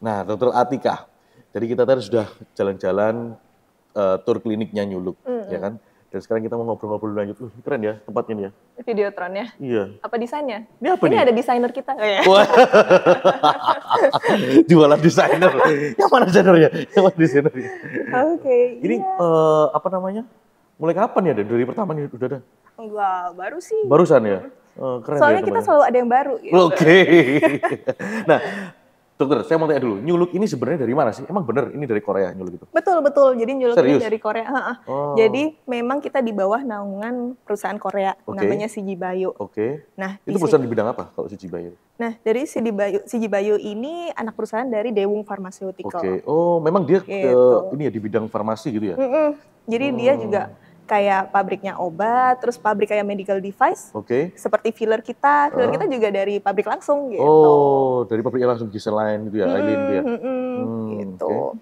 Nah, Dokter Atika, jadi kita tadi sudah jalan-jalan uh, eh, tur kliniknya Nyuluk, mm -hmm. ya kan? Dan sekarang kita mau ngobrol-ngobrol lanjut. Uh, keren ya tempatnya ini ya. Videotronnya? Iya. Apa desainnya? Ini apa Ini nih? ada desainer kita. kayak ya? Jualan desainer. Yang mana desainernya? Yang mana desainernya? Oke. Okay, Ini iya. uh, apa namanya? Mulai kapan ya? Dari pertama nih udah ada? Enggak, baru sih. Barusan ya? Uh, keren ya Soalnya ya, kita selalu ada yang baru. Gitu. Oke. Okay. nah, Dokter, saya mau tanya dulu, nyuluk ini sebenarnya dari mana sih? Emang bener ini dari Korea nyuluk itu? Betul, betul. Jadi nyuluk Serius? ini dari Korea. Ha Oh. Jadi memang kita di bawah naungan perusahaan Korea, okay. namanya Siji Bayu. Oke. Okay. Nah, itu di perusahaan di bidang apa kalau Siji Bayu? Nah, dari Siji Bayu, Siji Bayu ini anak perusahaan dari Dewung Pharmaceutical. Oke. Okay. Oh, memang dia gitu. ke, ini ya di bidang farmasi gitu ya? Mm -mm. Jadi hmm. dia juga kayak pabriknya obat, terus pabrik kayak medical device. Oke. Okay. Seperti filler kita, filler uh. kita juga dari pabrik langsung gitu. Oh, dari pabrik langsung lain gitu ya, hmm, Aileen gitu ya. Hmm, hmm, hmm gitu. Okay.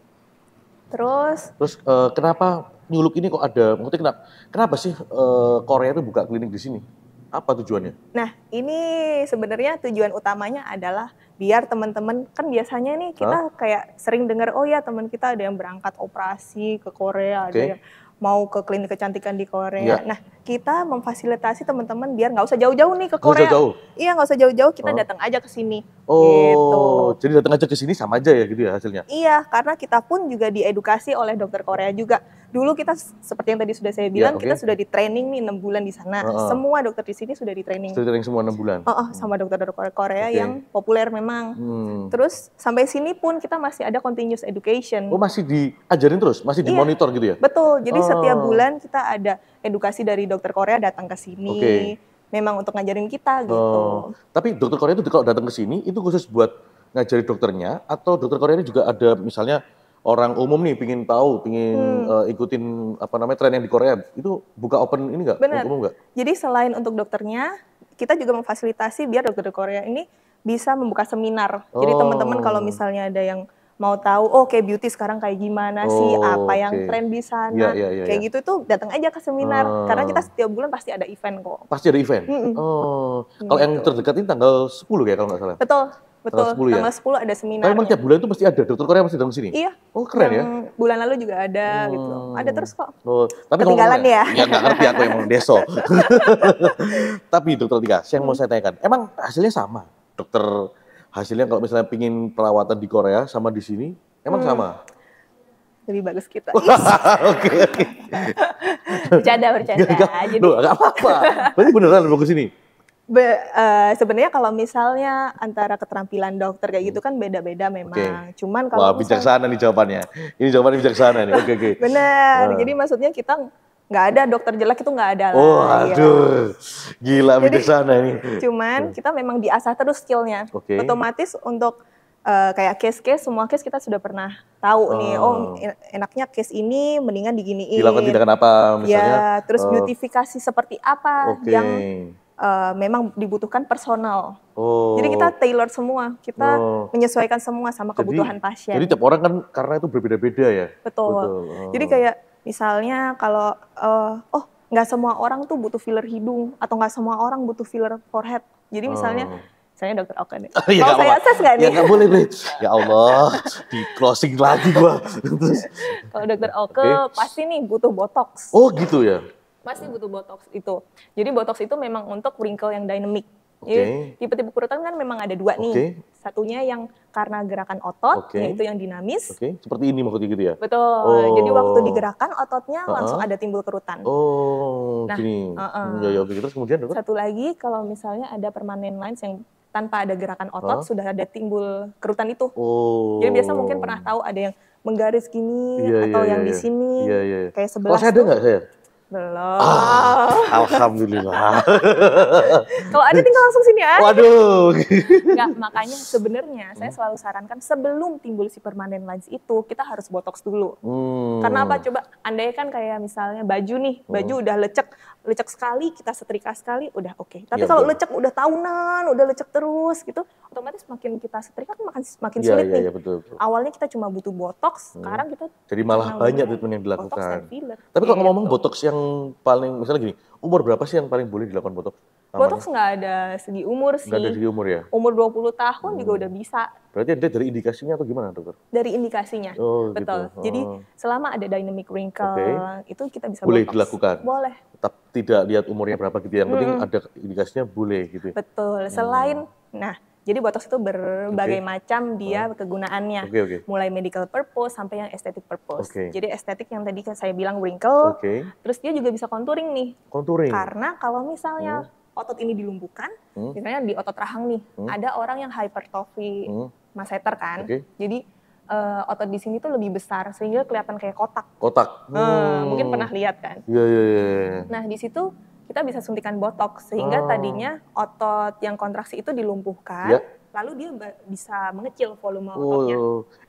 Terus Terus uh, kenapa nyuluk ini kok ada maksudnya kenapa kenapa sih uh, Korea itu buka klinik di sini? Apa tujuannya? Nah, ini sebenarnya tujuan utamanya adalah biar teman-teman kan biasanya nih kita huh? kayak sering dengar oh ya teman kita ada yang berangkat operasi ke Korea okay. ada yang mau ke klinik kecantikan di Korea. Yeah. Nah, kita memfasilitasi teman-teman biar nggak usah jauh-jauh nih ke Korea. Gak usah jauh. Iya, nggak usah jauh-jauh, kita oh. datang aja ke sini. Oh, gitu. jadi datang aja ke sini sama aja ya gitu ya hasilnya? Iya, karena kita pun juga diedukasi oleh dokter Korea juga dulu kita seperti yang tadi sudah saya ya, bilang ya, okay. kita sudah di training nih enam bulan di sana. Uh -huh. Semua dokter di sini sudah di training. Sudah training semua enam bulan. Oh, oh sama hmm. dokter dokter Korea okay. yang populer memang. Hmm. Terus sampai sini pun kita masih ada continuous education. Oh masih diajarin terus, masih iya. dimonitor monitor gitu ya? Betul. Jadi oh. setiap bulan kita ada edukasi dari dokter Korea datang ke sini. Okay. Memang untuk ngajarin kita gitu. Oh. Tapi dokter Korea itu kalau datang ke sini itu khusus buat ngajari dokternya atau dokter Korea ini juga ada misalnya orang umum nih pingin tahu, pingin hmm. uh, ikutin apa namanya tren yang di Korea, itu buka open ini nggak? Benar. Umum gak? Jadi selain untuk dokternya, kita juga memfasilitasi biar dokter Korea ini bisa membuka seminar. Oh. Jadi teman-teman kalau misalnya ada yang mau tahu, oh kayak beauty sekarang kayak gimana oh, sih, apa yang tren di sana, yeah, yeah, yeah, kayak iya. gitu itu datang aja ke seminar, ah. karena kita setiap bulan pasti ada event kok. Pasti ada event. Mm -mm. Oh, kalau gitu. yang terdekat ini tanggal 10 ya kalau nggak salah. Betul, Betul, tanggal 10 ya? Tanggal 10 ada seminar. Tapi ya. tiap bulan itu pasti ada, dokter Korea masih dalam sini? Iya. Oh keren ya. bulan lalu juga ada hmm. gitu. Ada terus kok. Oh, tapi Ketinggalan ya? Ya nggak ngerti aku yang mau deso. tapi dokter Tika, yang mau saya tanyakan, emang hasilnya sama? Dokter hasilnya kalau misalnya pingin perawatan di Korea sama di sini, emang hmm. sama? lebih bagus kita. Oke oke. Bercanda bercanda. Gak, gak, Jadi... Loh, apa-apa. Berarti beneran bagus ini. Be, uh, sebenarnya kalau misalnya antara keterampilan dokter kayak gitu kan beda-beda memang. Okay. Cuman kalau Wah, bijaksana nih jawabannya. Ini jawaban bijaksana nih. Oke okay, oke. Okay. Benar. Uh. Jadi maksudnya kita nggak ada dokter jelek itu nggak ada lah. Oh, iya. aduh. Ya. Gila bijaksana ini. Cuman kita memang diasah terus skillnya. Okay. Otomatis untuk uh, kayak case-case semua case kita sudah pernah tahu oh. nih oh, oh enaknya case ini mendingan diginiin. Dilakukan tindakan apa iya, misalnya? Ya, terus uh, beautifikasi seperti apa okay. yang uh, memang dibutuhkan personal. Oh. Jadi kita tailor semua, kita oh. menyesuaikan semua sama jadi, kebutuhan pasien. Jadi tiap orang kan karena itu berbeda-beda ya. Betul. Betul. Oh. Jadi kayak misalnya kalau uh, oh nggak semua orang tuh butuh filler hidung atau nggak semua orang butuh filler forehead. Jadi misalnya oh saya dokter Oke. nih. Oh, ya, Kalau saya akses nggak ya, nih? Ya nggak boleh nih. Ya Allah, di closing lagi gua. Kalau dokter Oke okay. pasti nih butuh botox. Oh gitu ya pasti butuh botox itu. Jadi botox itu memang untuk wrinkle yang dynamic. Okay. Jadi tipe-tipe kerutan kan memang ada dua nih. Satunya yang karena gerakan otot, okay. yaitu yang dinamis. Oke, okay. seperti ini maksudnya gitu ya? Betul. Oh. Jadi waktu digerakkan ototnya uh-huh. langsung ada timbul kerutan. Oh, nah, gini. Uh-uh. Ya, ya, terus kemudian Satu lagi kalau misalnya ada permanent lines yang tanpa ada gerakan otot huh? sudah ada timbul kerutan itu. Oh. Jadi biasa mungkin pernah tahu ada yang menggaris gini yeah, atau yeah, yang yeah. di iya. sini yeah, yeah. Iya. kayak sebelah. Oh, saya ada nggak saya? Belum. Ah, alhamdulillah. Kalau ada tinggal langsung sini aja. Waduh. Enggak, makanya sebenarnya hmm. saya selalu sarankan sebelum timbul si permanent lines itu kita harus botox dulu. Hmm. Karena apa? Coba andai kan kayak misalnya baju nih, hmm. baju hmm. udah lecek, lecek sekali kita setrika sekali udah oke. Okay. Tapi ya, kalau iya. lecek udah tahunan, udah lecek terus gitu, otomatis makin kita setrika kan makin makin ya, sulit ya, nih. Ya, betul, betul. Awalnya kita cuma butuh botox, hmm. sekarang kita Jadi malah banyak treatment yang dilakukan. Botox dan filler. Tapi kalau iya, ngomong-ngomong gitu. botox yang yang paling misalnya gini, umur berapa sih yang paling boleh dilakukan botox? Botox nggak ada segi umur sih. Nggak ada segi umur ya? Umur 20 tahun hmm. juga udah bisa. Berarti ada dari indikasinya atau gimana dokter? Dari indikasinya, oh, gitu. betul. Gitu. Oh. Jadi selama ada dynamic wrinkle, okay. itu kita bisa Boleh botox. dilakukan? Boleh. Tetap tidak lihat umurnya berapa gitu, ya. yang hmm. penting ada indikasinya boleh gitu. Ya. Betul, hmm. selain, hmm. nah jadi botox itu berbagai okay. macam dia oh. kegunaannya, okay, okay. mulai medical purpose sampai yang estetik purpose. Okay. Jadi estetik yang tadi saya bilang wrinkle, okay. terus dia juga bisa contouring nih. Contouring. Karena kalau misalnya hmm. otot ini dilumpuhkan, hmm. misalnya di otot rahang nih, hmm. ada orang yang hypertrophy hmm. masseter kan, okay. jadi uh, otot di sini tuh lebih besar sehingga kelihatan kayak kotak. Kotak. Eh, hmm. Uh, mungkin pernah lihat kan? Iya yeah, iya yeah, iya. Yeah. Nah di situ kita bisa suntikan botox sehingga oh. tadinya otot yang kontraksi itu dilumpuhkan. Ya. Lalu dia bisa mengecil volume oh, ototnya.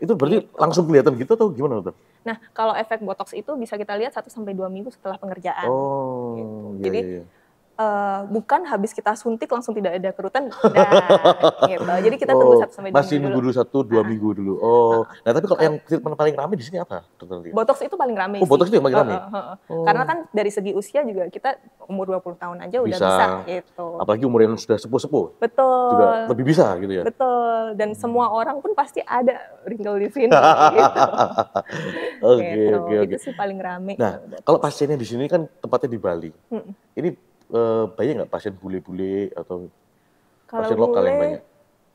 Itu berarti gitu. langsung kelihatan gitu atau gimana, dokter? Nah, kalau efek botox itu bisa kita lihat 1 sampai 2 minggu setelah pengerjaan. Oh, gitu. iya, Jadi iya, iya uh, bukan habis kita suntik langsung tidak ada kerutan. Nah, gitu. Jadi kita tunggu oh, satu sampai dua masih minggu dulu. satu dua ah. minggu dulu. Oh, ah. nah tapi kalau uh, yang treatment paling ramai di sini apa? Botox itu paling ramai. Oh, botox itu yang paling ramai. Uh, uh, ah, uh. Oh. Karena kan dari segi usia juga kita umur 20 tahun aja bisa. udah bisa gitu. Apalagi umur yang sudah sepuh-sepuh. Betul. Juga lebih bisa gitu ya. Betul. Dan hmm. semua orang pun pasti ada wrinkle di sini. Gitu. Oke, gitu. oke, oke. Itu sih paling ramai. Nah, kalau pasiennya di sini kan tempatnya di Bali. Hmm. Ini Eh, banyak nggak pasien bule-bule atau Kalau pasien lokal yang banyak?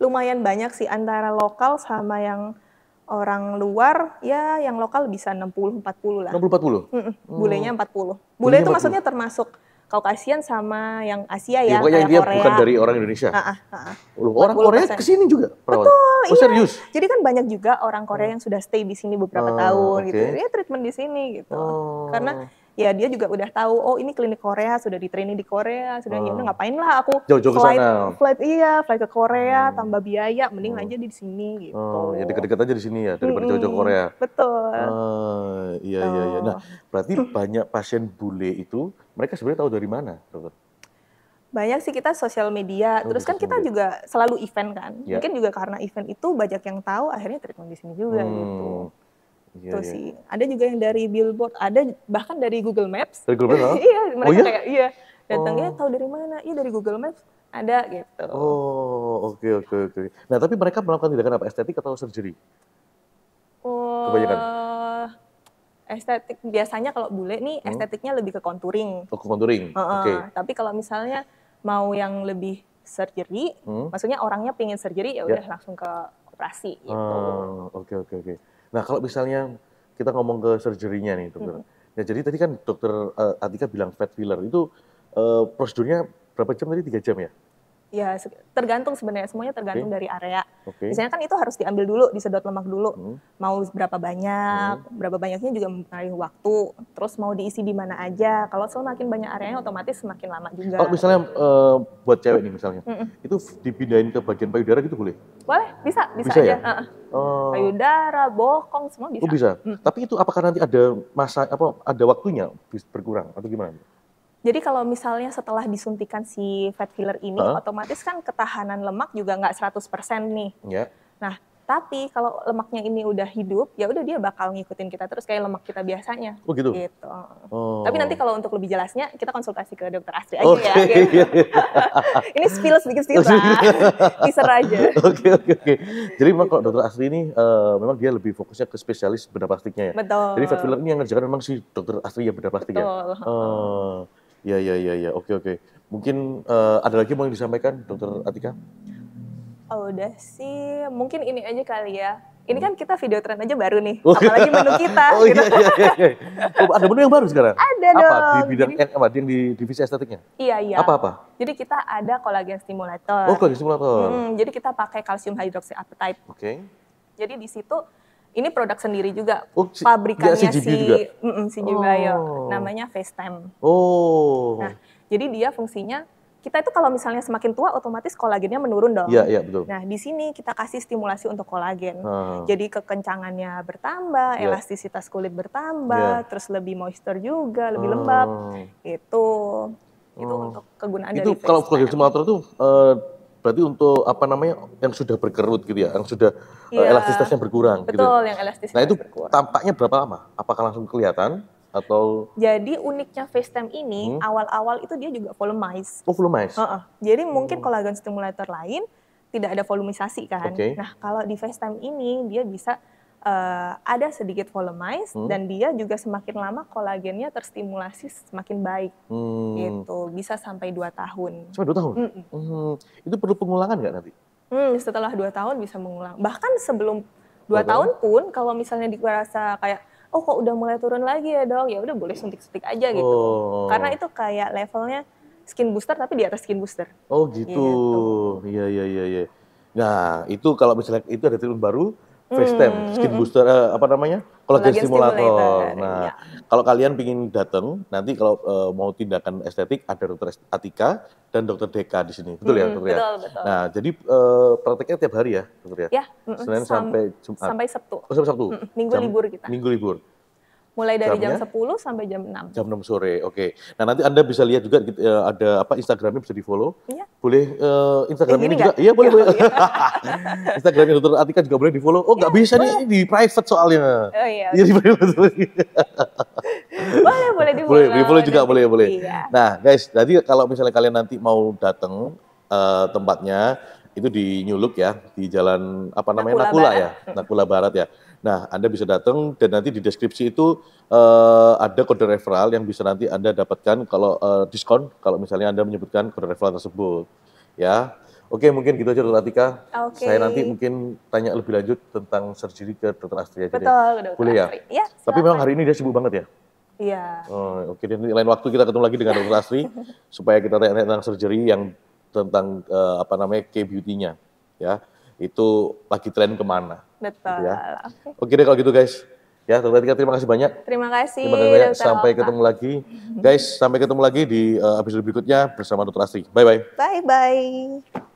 Lumayan banyak sih antara lokal sama yang orang luar ya yang lokal bisa 60 40 lah. 60 40. Mm -mm, bulenya 40. Bule itu 40. maksudnya termasuk Kaukasian sama yang Asia ya, ya kayak dia Korea. bukan dari orang Indonesia. Nah, nah, nah. orang Korea ke sini juga perawat. Betul, oh, iya. serius. Jadi kan banyak juga orang Korea hmm. yang sudah stay di sini beberapa oh, tahun okay. gitu. Ya treatment di sini gitu. Oh. Karena ya dia juga udah tahu oh ini klinik Korea sudah di training di Korea sudah oh. ngapain lah aku Jauh-jauh flight sana. flight iya flight ke Korea hmm. tambah biaya mending hmm. aja di sini gitu oh, ya dekat-dekat aja di sini ya dari hmm. jauh-jauh Korea betul ah, iya iya iya nah berarti banyak pasien bule itu mereka sebenarnya tahu dari mana dokter banyak sih kita sosial media. Oh, Terus kan kita media. juga selalu event kan. Yeah. Mungkin juga karena event itu banyak yang tahu akhirnya treatment di sini juga gitu. hmm. gitu. Iya, Tuh iya. sih. Ada juga yang dari billboard, ada bahkan dari Google Maps. Dari Google Maps? iya, oh. mereka oh, iya? kayak iya. Datangnya oh. tahu dari mana? Iya dari Google Maps ada gitu. Oh, oke okay, oke okay, oke. Okay. Nah, tapi mereka melakukan tindakan apa? Estetik atau surgery? Oh, Kebanyakan. Estetik biasanya kalau bule nih hmm? estetiknya lebih ke contouring. Oh, ke contouring. Uh -uh. Oke. Okay. Tapi kalau misalnya mau yang lebih surgery, hmm? maksudnya orangnya pingin surgery ya, ya. udah yeah. langsung ke operasi gitu. Ah, oke oke oke. Nah kalau misalnya kita ngomong ke surgery-nya nih dokter. Hmm. Ya jadi tadi kan dokter uh, Atika bilang fat filler itu uh, prosedurnya berapa jam tadi? Tiga jam ya? Ya, tergantung sebenarnya semuanya tergantung okay. dari area. Okay. Misalnya kan itu harus diambil dulu, disedot lemak dulu. Hmm. Mau berapa banyak, hmm. berapa banyaknya juga mempengaruhi waktu. Terus mau diisi di mana aja. Kalau semakin banyak areanya otomatis semakin lama juga. oh, misalnya uh, buat cewek nih misalnya, mm -mm. itu dipindahin ke bagian payudara gitu boleh? Boleh, bisa, bisa, bisa ya? aja. Ya? Uh -uh. Oh. Payudara, bokong semua bisa. Oh, bisa. Hmm. Tapi itu apakah nanti ada masa apa ada waktunya berkurang atau gimana? Jadi kalau misalnya setelah disuntikan si fat filler ini, huh? otomatis kan ketahanan lemak juga nggak 100% nih. Yeah. Nah, tapi kalau lemaknya ini udah hidup, ya udah dia bakal ngikutin kita terus kayak lemak kita biasanya. Oh gitu. Gitu. Oh. Tapi nanti kalau untuk lebih jelasnya kita konsultasi ke dokter Astri aja okay. ya. Gitu. ini spill sedikit-sedikit lah. Teaser aja. Oke oke oke. Jadi memang kalau dokter Astri ini uh, memang dia lebih fokusnya ke spesialis bedah plastiknya ya. Betul. Jadi fat filler ini yang ngerjakan memang si dokter Astri ya bedah plastiknya. Betul. Uh, Iya, iya, iya, ya. oke, oke. Mungkin uh, ada lagi mau yang disampaikan, Dokter Atika? Oh, udah sih. Mungkin ini aja kali ya. Ini hmm. kan kita video tren aja baru nih, oh, apalagi iya. menu kita. oh gitu. Iya, iya, iya, iya. Oh, ada menu yang baru sekarang? Ada apa? dong. Apa? Di bidang Jadi, yang, apa? Di, di divisi estetiknya? Iya, iya. Apa-apa? Jadi kita ada kolagen stimulator. Oh, kolagen stimulator. Hmm, jadi kita pakai kalsium hidroxyapatite. Oke. Okay. Jadi di situ ini produk sendiri juga. Oh, si, Pabrikannya si, juga? Mm -mm, si Oh. Namanya FaceTime. Oh. Nah, jadi dia fungsinya kita itu kalau misalnya semakin tua otomatis kolagennya menurun dong. Iya, iya betul. Nah, di sini kita kasih stimulasi untuk kolagen. Hmm. Jadi kekencangannya bertambah, yeah. elastisitas kulit bertambah, yeah. terus lebih moisture juga, lebih hmm. lembab. Itu itu oh. untuk kegunaan itu dari Itu kalau kolagen stimulator itu uh, eh, berarti untuk apa namanya yang sudah berkerut gitu ya, yang sudah ya, elastisitasnya berkurang. Gitu. Betul, gitu. yang elastisitas. Nah itu berkurang. tampaknya berapa lama? Apakah langsung kelihatan atau? Jadi uniknya FaceTime ini hmm. awal-awal hmm? itu dia juga volumize. Oh volumize. Uh -uh. Jadi mungkin hmm. kolagen stimulator lain tidak ada volumisasi kan. Okay. Nah kalau di FaceTime ini dia bisa uh, ada sedikit volumize hmm. dan dia juga semakin lama kolagennya terstimulasi semakin baik. Hmm. Gitu, bisa sampai 2 tahun. Sampai 2 tahun? Mm -mm. Hmm. Itu perlu pengulangan nggak nanti? Hmm, setelah 2 tahun bisa mengulang. Bahkan sebelum 2 okay. tahun pun kalau misalnya dirasa kayak oh kok udah mulai turun lagi ya dong ya udah boleh suntik-suntik aja gitu oh. karena itu kayak levelnya skin booster tapi di atas skin booster oh gitu, gitu. iya iya iya iya nah itu kalau misalnya itu ada treatment baru FaceTime, skin booster, eh, apa namanya, kolagen stimulator. Nah, ya. kalau kalian ingin datang, nanti kalau uh, mau tindakan estetik ada dokter Atika dan dokter Deka di sini, betul ya, dokter ya. Betul, Nah, jadi eh, prakteknya tiap hari ya, dokter ya. Ya. Senin Sam sampai Jumat. Sampai Sabtu. Oh, sampai Sabtu. Mm, minggu Jam, libur kita. Minggu libur mulai dari jamnya? jam 10 sampai jam 6. Jam 6 sore. Oke. Okay. Nah, nanti Anda bisa lihat juga gitu, eh, ada apa Instagramnya bisa di-follow. Iya. Boleh uh, Instagram eh, ini juga? Iya, boleh, boleh. Instagramnya Dr. Atika juga boleh di-follow. Oh, nggak ya, bisa boleh. nih di private soalnya. Oh iya. Iya, di private. boleh, boleh di-follow. Boleh, di-follow juga boleh, boleh. Iya. Nah, guys, jadi kalau misalnya kalian nanti mau datang uh, eh, tempatnya itu di New Look ya, di jalan apa namanya Nakula, Nakula ya, Nakula Barat ya. Nah, Anda bisa datang dan nanti di deskripsi itu uh, ada kode referral yang bisa nanti Anda dapatkan kalau uh, diskon kalau misalnya Anda menyebutkan kode referral tersebut. Ya. Oke, mungkin gitu aja Dr. Atika. Okay. Saya nanti mungkin tanya lebih lanjut tentang surgery ke Dr. Astri aja Betul, deh. Betul, Boleh ya? ya Tapi memang hari ini dia sibuk banget ya? Iya. Oh, oke, okay. lain waktu kita ketemu lagi dengan Dr. Astri supaya kita tanya tentang surgery yang tentang uh, apa namanya K-beauty-nya, ya itu lagi tren kemana. Betul. Gitu ya. okay. Oke deh kalau gitu guys. Ya, terima kasih banyak. Terima kasih. Terima kasih banyak. Dokter sampai ketemu lagi. Guys, sampai ketemu lagi di eh, episode berikutnya bersama Dr. Astri. Bye-bye. Bye-bye.